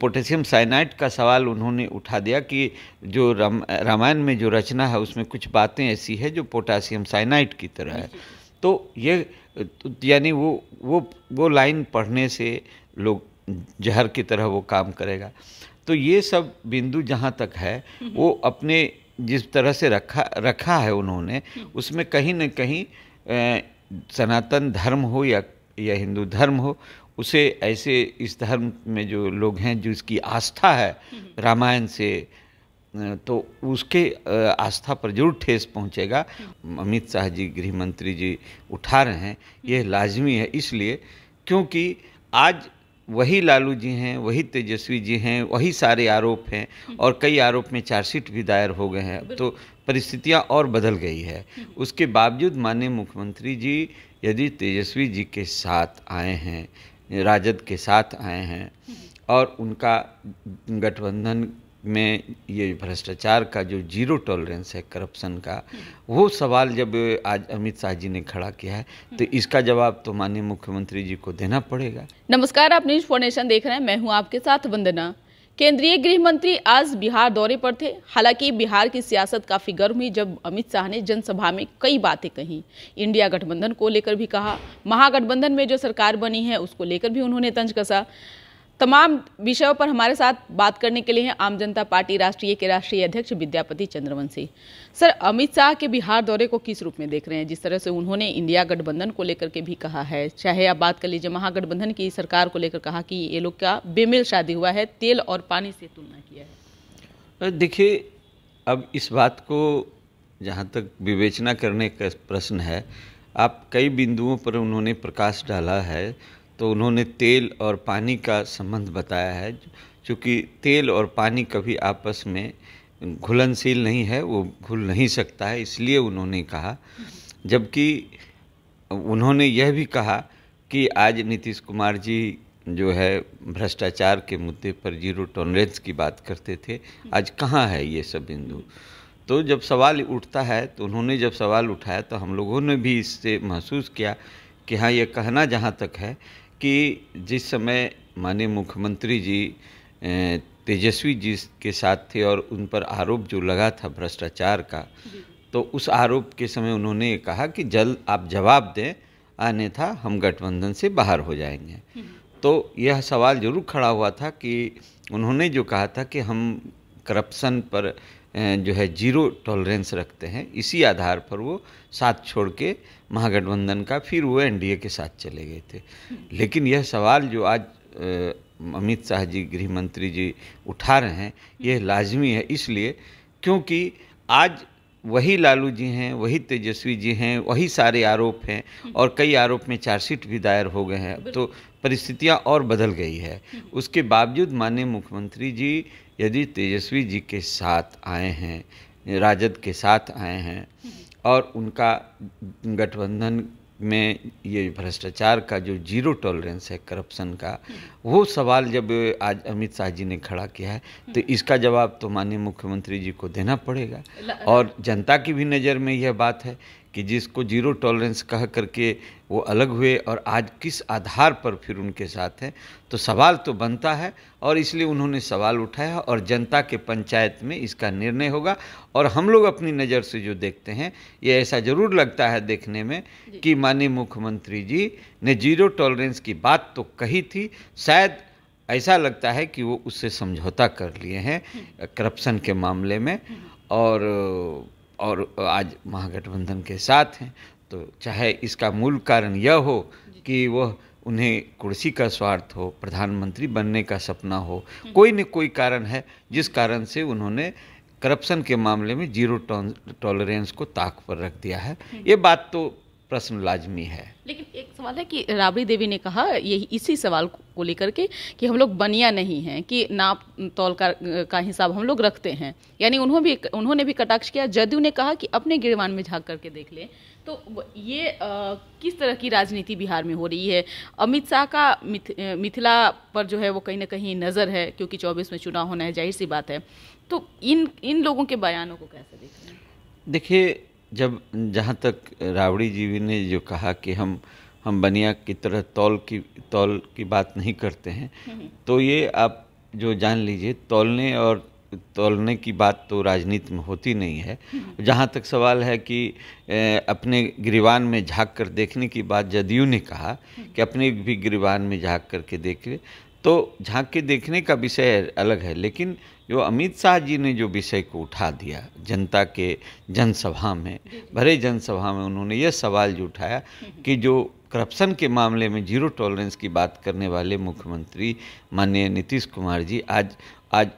Potassium cyanide का सवाल उन्होंने उठा दिया कि जो राम रामायण में जो रचना है उसमें कुछ बातें ऐसी है जो पोटासियम साइनाइड की तरह है तो ये तो यानी वो वो वो लाइन पढ़ने से लोग जहर की तरह वो काम करेगा तो ये सब बिंदु जहाँ तक है हम्म। वो अपने जिस तरह से रखा रखा है उन्होंने हम्म। उसमें कहीं ना कहीं सनातन धर्म हो या या हिंदू धर्म हो उसे ऐसे इस धर्म में जो लोग हैं जिसकी आस्था है रामायण से तो उसके आस्था पर जरूर ठेस पहुंचेगा अमित शाह जी गृह मंत्री जी उठा रहे हैं यह लाजमी है इसलिए क्योंकि आज वही लालू जी हैं वही तेजस्वी जी हैं वही सारे आरोप हैं और कई आरोप में चार्जशीट भी दायर हो गए हैं तो परिस्थितियां और बदल गई है उसके बावजूद माननीय मुख्यमंत्री जी यदि तेजस्वी जी के साथ आए हैं राजद के साथ आए हैं और उनका गठबंधन में ये भ्रष्टाचार का जो जीरो टॉलरेंस है करप्शन का वो सवाल जब आज अमित शाह जी ने खड़ा किया है तो इसका जवाब तो माननीय मुख्यमंत्री जी को देना पड़ेगा नमस्कार आप न्यूज फोर्नेशन देख रहे हैं मैं हूँ आपके साथ वंदना केंद्रीय गृह मंत्री आज बिहार दौरे पर थे हालांकि बिहार की सियासत काफी गर्म हुई जब अमित शाह ने जनसभा में कई बातें कही इंडिया गठबंधन को लेकर भी कहा महागठबंधन में जो सरकार बनी है उसको लेकर भी उन्होंने तंज कसा तमाम विषयों पर हमारे साथ बात करने के लिए हैं आम जनता पार्टी राष्ट्रीय के राष्ट्रीय अध्यक्ष विद्यापति चंद्रवंशी सर अमित शाह के बिहार दौरे को किस रूप में देख रहे हैं जिस तरह से उन्होंने इंडिया गठबंधन को लेकर के भी कहा है चाहे आप बात कर लीजिए महागठबंधन की सरकार को लेकर कहा कि ये लोग का बेमिल शादी हुआ है तेल और पानी से तुलना किया है देखिए अब इस बात को जहाँ तक विवेचना करने का प्रश्न है आप कई बिंदुओं पर उन्होंने प्रकाश डाला है तो उन्होंने तेल और पानी का संबंध बताया है क्योंकि तेल और पानी कभी आपस में घुलनशील नहीं है वो घुल नहीं सकता है इसलिए उन्होंने कहा जबकि उन्होंने यह भी कहा कि आज नीतीश कुमार जी जो है भ्रष्टाचार के मुद्दे पर जीरो टॉलरेंस की बात करते थे आज कहाँ है ये सब बिंदु तो जब सवाल उठता है तो उन्होंने जब सवाल उठाया तो हम लोगों ने भी इससे महसूस किया कि हाँ ये कहना जहाँ तक है कि जिस समय माननीय मुख्यमंत्री जी तेजस्वी जी के साथ थे और उन पर आरोप जो लगा था भ्रष्टाचार का तो उस आरोप के समय उन्होंने कहा कि जल्द आप जवाब दें अन्यथा हम गठबंधन से बाहर हो जाएंगे हम्म। तो यह सवाल जरूर खड़ा हुआ था कि उन्होंने जो कहा था कि हम करप्शन पर जो है जीरो टॉलरेंस रखते हैं इसी आधार पर वो साथ छोड़ के महागठबंधन का फिर वो एनडीए के साथ चले गए थे लेकिन यह सवाल जो आज अमित शाह जी गृह मंत्री जी उठा रहे हैं यह लाजमी है इसलिए क्योंकि आज वही लालू जी हैं वही तेजस्वी जी हैं वही सारे आरोप हैं और कई आरोप में चार्जशीट भी दायर हो गए हैं अब तो परिस्थितियां और बदल गई है उसके बावजूद माननीय मुख्यमंत्री जी यदि तेजस्वी जी के साथ आए हैं राजद के साथ आए हैं और उनका गठबंधन में ये भ्रष्टाचार का जो जीरो टॉलरेंस है करप्शन का वो सवाल जब आज अमित शाह जी ने खड़ा किया है तो इसका जवाब तो माननीय मुख्यमंत्री जी को देना पड़ेगा और जनता की भी नज़र में यह बात है कि जिसको जीरो टॉलरेंस कह करके वो अलग हुए और आज किस आधार पर फिर उनके साथ हैं तो सवाल तो बनता है और इसलिए उन्होंने सवाल उठाया और जनता के पंचायत में इसका निर्णय होगा और हम लोग अपनी नज़र से जो देखते हैं ये ऐसा ज़रूर लगता है देखने में कि माननीय मुख्यमंत्री जी ने जीरो टॉलरेंस की बात तो कही थी शायद ऐसा लगता है कि वो उससे समझौता कर लिए हैं हम्म। करप्शन के मामले में और और आज महागठबंधन के साथ हैं तो चाहे इसका मूल कारण यह हो कि वह उन्हें कुर्सी का स्वार्थ हो प्रधानमंत्री बनने का सपना हो हम्म। कोई न कोई कारण है जिस कारण से उन्होंने करप्शन के मामले में जीरो टॉलरेंस को ताक पर रख दिया है हम्म। ये बात तो प्रश्न लाजमी है लेकिन एक सवाल है कि राबड़ी देवी ने कहा यही इसी सवाल को लेकर के कि हम लोग बनिया नहीं हैं कि नाप तौल का, का हिसाब हम लोग रखते हैं यानी उन्होंने भी उन्होंने भी कटाक्ष किया जदयू ने कहा कि अपने गिरवान में झाक करके देख लें तो ये आ, किस तरह की राजनीति बिहार में हो रही है अमित शाह का मिथ, मिथिला पर जो है वो कहीं ना कहीं नज़र है क्योंकि चौबीस में चुनाव होना है जाहिर सी बात है तो इन इन लोगों के बयानों को कैसे देख रहे हैं देखिए जब जहाँ तक रावड़ी जी ने जो कहा कि हम हम बनिया की तरह तौल की तौल की बात नहीं करते हैं हम्म। तो ये आप जो जान लीजिए तौलने और तोलने की बात तो राजनीति में होती नहीं है हम्म। जहाँ तक सवाल है कि अपने गिरवान में झांक कर देखने की बात जदयू ने कहा हम्म। कि अपने भी गिरवान में झांक करके देखे तो झांक के देखने का विषय अलग है लेकिन जो अमित शाह जी ने जो विषय को उठा दिया जनता के जनसभा में भरे जनसभा में उन्होंने यह सवाल जो उठाया कि जो करप्शन के मामले में जीरो टॉलरेंस की बात करने वाले मुख्यमंत्री माननीय नीतीश कुमार जी आज आज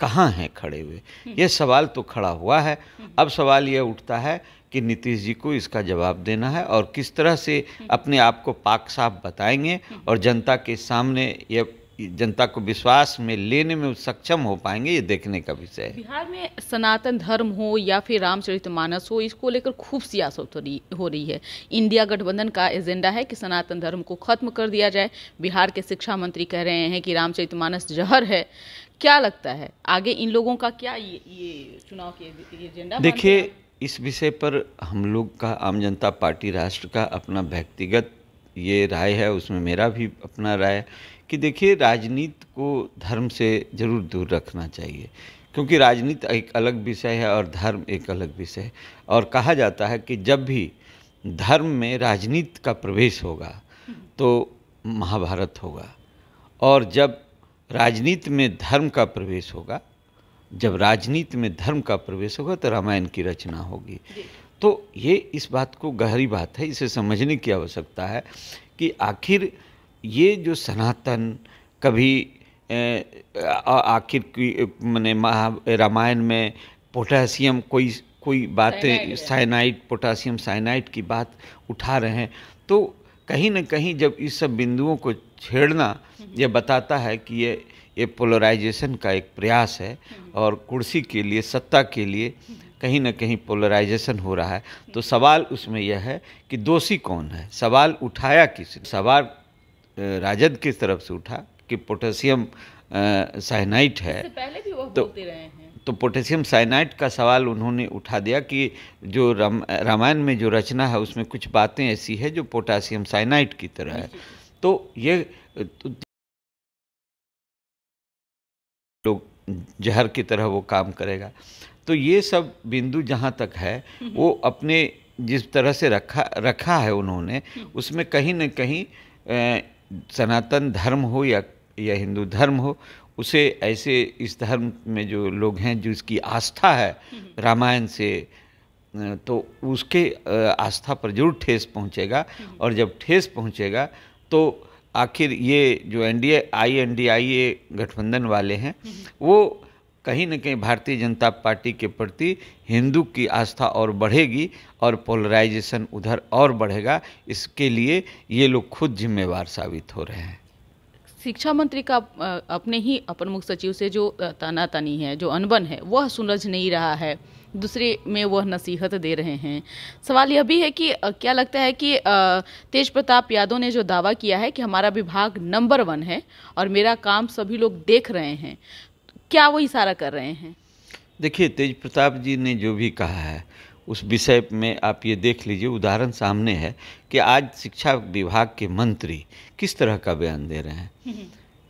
कहाँ हैं खड़े हुए ये सवाल तो खड़ा हुआ है अब सवाल यह उठता है कि नीतीश जी को इसका जवाब देना है और किस तरह से अपने आप को पाक साफ बताएंगे और जनता के सामने यह जनता को विश्वास में लेने में सक्षम हो पाएंगे ये देखने का विषय है बिहार में सनातन धर्म हो या फिर रामचरितमानस हो इसको लेकर खूब सियासत तो हो रही है इंडिया गठबंधन का एजेंडा है कि सनातन धर्म को खत्म कर दिया जाए बिहार के शिक्षा मंत्री कह रहे हैं कि रामचरितमानस जहर है क्या लगता है आगे इन लोगों का क्या ये, ये चुनाव के एजेंडा देखिए इस विषय पर हम लोग का आम जनता पार्टी राष्ट्र का अपना व्यक्तिगत ये राय है उसमें मेरा भी अपना राय कि देखिए राजनीति को धर्म से ज़रूर दूर रखना चाहिए क्योंकि राजनीति एक अलग विषय है और धर्म एक अलग विषय है और कहा जाता है कि जब भी धर्म में राजनीति का प्रवेश होगा तो महाभारत होगा और जब राजनीति में धर्म का प्रवेश होगा जब राजनीति में धर्म का प्रवेश होगा तो रामायण की रचना होगी तो ये इस बात को गहरी बात है इसे समझने की आवश्यकता है कि आखिर ये जो सनातन कभी आखिर की मैंने रामायण में पोटासियम कोई कोई बातें साइनाइड पोटासियम साइनाइड की बात उठा रहे हैं तो कहीं ना कहीं जब इस सब बिंदुओं को छेड़ना हम्म। यह बताता है कि ये ये पोलराइजेशन का एक प्रयास है हम्म। और कुर्सी के लिए सत्ता के लिए कहीं ना कहीं पोलराइजेशन हो रहा है तो हम्म। सवाल उसमें यह है कि दोषी कौन है सवाल उठाया किसने सवाल राजद की तरफ से उठा कि पोटेशियम साइनाइट है पहले भी वो तो, बोलते रहे हैं तो पोटेशियम साइनाइट का सवाल उन्होंने उठा दिया कि जो राम रामायण में जो रचना है उसमें कुछ बातें ऐसी है जो पोटेशियम साइनाइट की तरह है तो ये तो, लोग जहर की तरह वो काम करेगा तो ये सब बिंदु जहाँ तक है वो अपने जिस तरह से रखा रखा है उन्होंने हम्म। उसमें कहीं ना कहीं सनातन धर्म हो या या हिंदू धर्म हो उसे ऐसे इस धर्म में जो लोग हैं जिसकी आस्था है हम्म। रामायण से तो उसके आस्था पर जरूर ठेस पहुंचेगा हम्म। और जब ठेस पहुंचेगा तो आखिर ये जो N D I N D I A गठबंधन वाले हैं हम्म। वो कहीं न कहीं भारतीय जनता पार्टी के प्रति हिंदू की आस्था और बढ़ेगी और पोलराइजेशन उधर और बढ़ेगा इसके लिए ये लोग खुद जिम्मेवार साबित हो रहे हैं शिक्षा मंत्री का अपने ही अपर मुख्य सचिव से जो तानातानी है जो अनबन है वह सुलझ नहीं रहा है दूसरे में वह नसीहत दे रहे हैं सवाल यह भी है कि क्या लगता है कि तेज प्रताप यादव ने जो दावा किया है कि हमारा विभाग नंबर वन है और मेरा काम सभी लोग देख रहे हैं क्या वो इशारा कर रहे हैं देखिए तेज प्रताप जी ने जो भी कहा है उस विषय में आप ये देख लीजिए उदाहरण सामने है कि आज शिक्षा विभाग के मंत्री किस तरह का बयान दे रहे हैं हम्म।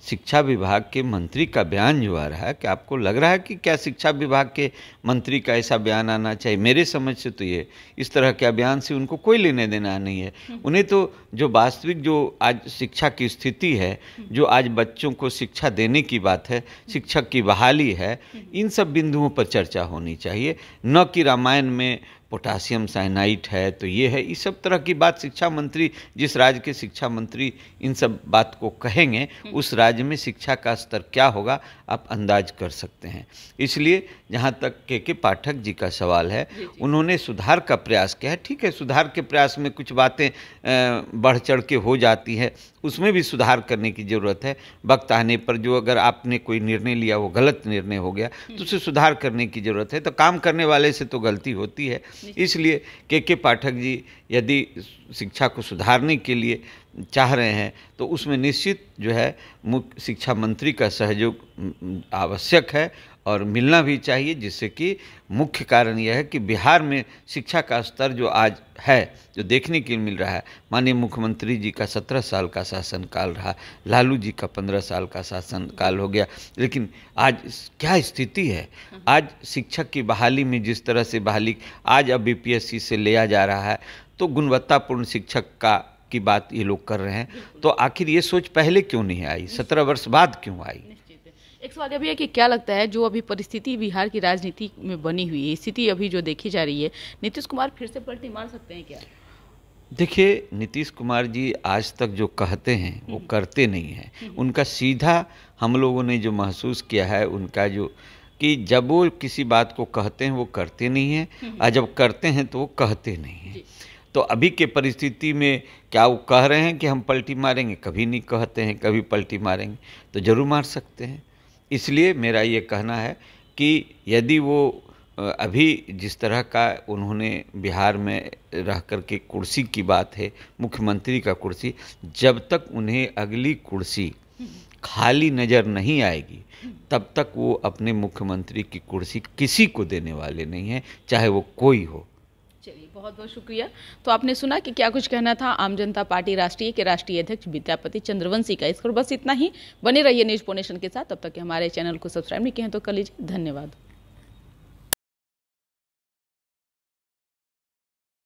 शिक्षा विभाग के मंत्री का बयान जो आ रहा है कि आपको लग रहा है कि क्या शिक्षा विभाग के मंत्री का ऐसा बयान आना चाहिए मेरे समझ से तो ये इस तरह के बयान से उनको कोई लेने देना नहीं है हम्म। उन्हें तो जो वास्तविक जो आज शिक्षा की स्थिति है हम्म। जो आज बच्चों को शिक्षा देने की बात है हम्म। शिक्षक की बहाली है इन सब बिंदुओं पर चर्चा होनी चाहिए न कि रामायण में पोटासियम साइनाइट है तो ये है इस सब तरह की बात शिक्षा मंत्री जिस राज्य के शिक्षा मंत्री इन सब बात को कहेंगे हम्म। उस राज्य में शिक्षा का स्तर क्या होगा आप अंदाज कर सकते हैं इसलिए जहाँ तक के के पाठक जी का सवाल है जी जी। उन्होंने सुधार का प्रयास किया है ठीक है सुधार के प्रयास में कुछ बातें बढ़ चढ़ के हो जाती है उसमें भी सुधार करने की ज़रूरत है वक्त आने पर जो अगर आपने कोई निर्णय लिया वो गलत निर्णय हो गया तो हम्म। उसे सुधार करने की ज़रूरत है तो काम करने वाले से तो गलती होती है इसलिए के के पाठक जी यदि शिक्षा को सुधारने के लिए चाह रहे हैं तो उसमें निश्चित जो है मुख्य शिक्षा मंत्री का सहयोग आवश्यक है और मिलना भी चाहिए जिससे कि मुख्य कारण यह है कि बिहार में शिक्षा का स्तर जो आज है जो देखने के लिए मिल रहा है माननीय मुख्यमंत्री जी का सत्रह साल का शासनकाल रहा लालू जी का पंद्रह साल का शासनकाल हो गया लेकिन आज क्या स्थिति है आज शिक्षक की बहाली में जिस तरह से बहाली आज अब बी से लिया जा रहा है तो गुणवत्तापूर्ण शिक्षक का की बात ये लोग कर रहे हैं तो आखिर ये सोच पहले क्यों नहीं आई सत्रह वर्ष बाद क्यों आई एक सवाल अभी है कि क्या लगता है जो अभी परिस्थिति बिहार की राजनीति में बनी हुई है स्थिति अभी जो देखी जा रही है नीतीश कुमार फिर से पलटी मार सकते हैं क्या देखिए नीतीश कुमार जी आज तक जो कहते हैं वो हम्म। करते नहीं हैं हम्म। उनका सीधा हम लोगों ने जो महसूस किया है उनका जो कि जब वो किसी बात को कहते हैं वो करते नहीं हैं और हम्म। जब करते हैं तो वो कहते नहीं हैं तो अभी के परिस्थिति में क्या वो कह रहे हैं कि हम पलटी मारेंगे कभी नहीं कहते हैं कभी पलटी मारेंगे तो ज़रूर मार सकते हैं इसलिए मेरा ये कहना है कि यदि वो अभी जिस तरह का उन्होंने बिहार में रह कर के कुर्सी की बात है मुख्यमंत्री का कुर्सी जब तक उन्हें अगली कुर्सी खाली नज़र नहीं आएगी तब तक वो अपने मुख्यमंत्री की कुर्सी किसी को देने वाले नहीं हैं चाहे वो कोई हो चलिए बहुत बहुत शुक्रिया तो आपने सुना कि क्या कुछ कहना था आम जनता पार्टी राष्ट्रीय के राष्ट्रीय अध्यक्ष विद्यापति चंद्रवंशी का इस पर बस इतना ही बने रहिए न्यूज पोनेशन के साथ तब तक हमारे चैनल को सब्सक्राइब नहीं किए तो कर लीजिए धन्यवाद